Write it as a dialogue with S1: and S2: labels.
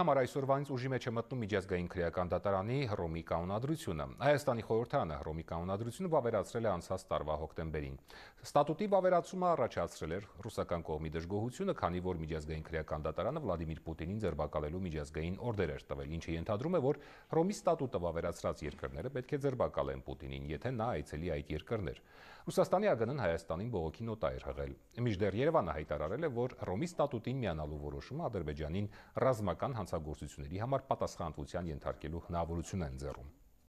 S1: համար այսօրվանից ուժի մեջ է մտնում միջազգային քրեական դատարանի Հռոմի կանոնադրությունը։ Հայաստանի խորհրդանը Հռոմի կանոնադրությունը վավերացրել է անցած տարվա հոկտեմբերին։ Ստատուտի վավերացումը առաջացրել էր ռուսական կողմի դժգոհությունը, քանի որ միջազգային քրեական դատարանը Վլադիմիր Պուտինին ձերբակալելու միջազգային օրդեր էր տվել, ինչը ենթադրում է, որ Հռոմի ստատուտը վավերացրած երկրները պետք է ձերբակալեն Պուտինին, եթե նա այցելի այդ երկրներ։ Ռուսաստանի ԱԳՆ-ն Հայաստանին բողոքի նոտա էր հղել։ Միջդեռ Երևանը հայտարարել է, որ Ռոմի ստատուտին միանալու որոշումը Ադրբեջանին ռազմական հանցագործությունների համար պատասխանատվության ենթարկելու հնարավորություն են ձեռում։